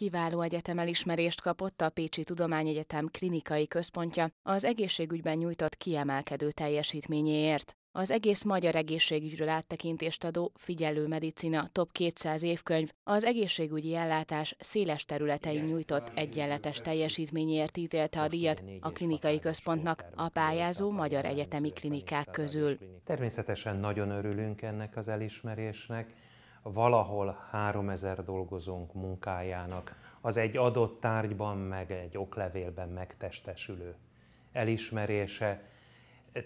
kiváló egyetem elismerést kapott a Pécsi Tudományegyetem klinikai központja az egészségügyben nyújtott kiemelkedő teljesítményéért. Az egész magyar egészségügyről áttekintést adó Figyelő Medicina Top 200 évkönyv az egészségügyi ellátás széles területein nyújtott egyenletes teljesítményért ítélte a díjat a klinikai központnak a pályázó magyar egyetemi klinikák közül. Természetesen nagyon örülünk ennek az elismerésnek, valahol 3000 dolgozónk munkájának az egy adott tárgyban, meg egy oklevélben megtestesülő elismerése.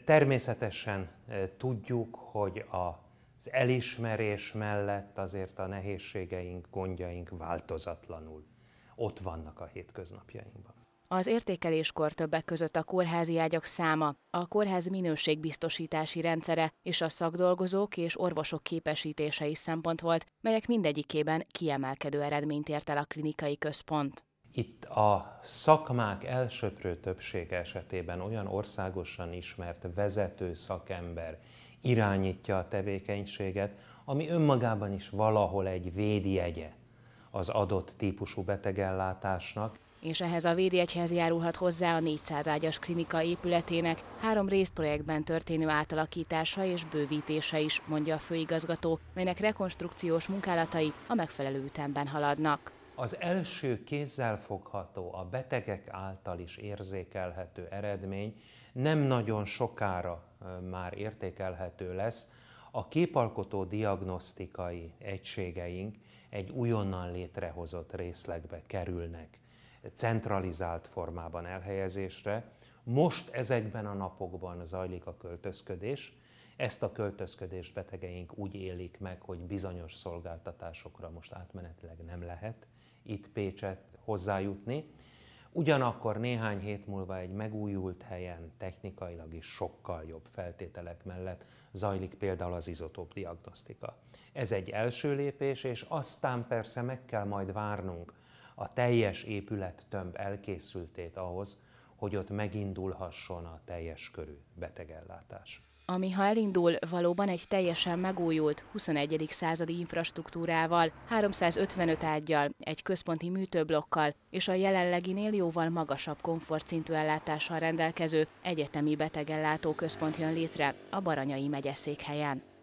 Természetesen eh, tudjuk, hogy az elismerés mellett azért a nehézségeink, gondjaink változatlanul ott vannak a hétköznapjainkban. Az értékeléskor többek között a kórházi ágyak száma, a kórház minőségbiztosítási rendszere és a szakdolgozók és orvosok képesítése is szempont volt, melyek mindegyikében kiemelkedő eredményt ért el a klinikai központ. Itt a szakmák elsöprő többsége esetében olyan országosan ismert vezető szakember irányítja a tevékenységet, ami önmagában is valahol egy védjegye az adott típusú betegellátásnak és ehhez a védjegyhez járulhat hozzá a 400 ágyas klinika épületének három részprojektben történő átalakítása és bővítése is, mondja a főigazgató, melynek rekonstrukciós munkálatai a megfelelő ütemben haladnak. Az első kézzel fogható, a betegek által is érzékelhető eredmény nem nagyon sokára már értékelhető lesz. A képalkotó diagnosztikai egységeink egy újonnan létrehozott részlegbe kerülnek centralizált formában elhelyezésre. Most ezekben a napokban zajlik a költözködés. Ezt a költözködést betegeink úgy élik meg, hogy bizonyos szolgáltatásokra most átmenetileg nem lehet itt Pécset hozzájutni. Ugyanakkor néhány hét múlva egy megújult helyen, technikailag is sokkal jobb feltételek mellett zajlik például az izotóp diagnosztika. Ez egy első lépés, és aztán persze meg kell majd várnunk a teljes épület tömb elkészültét ahhoz, hogy ott megindulhasson a teljes körű betegellátás. Ami ha elindul, valóban egy teljesen megújult, 21. századi infrastruktúrával, 355 ágyjal, egy központi műtőblokkal és a jelenleginél jóval magasabb komfortszintű ellátással rendelkező egyetemi betegellátó központ jön létre a Baranyai megyeszékhelyen.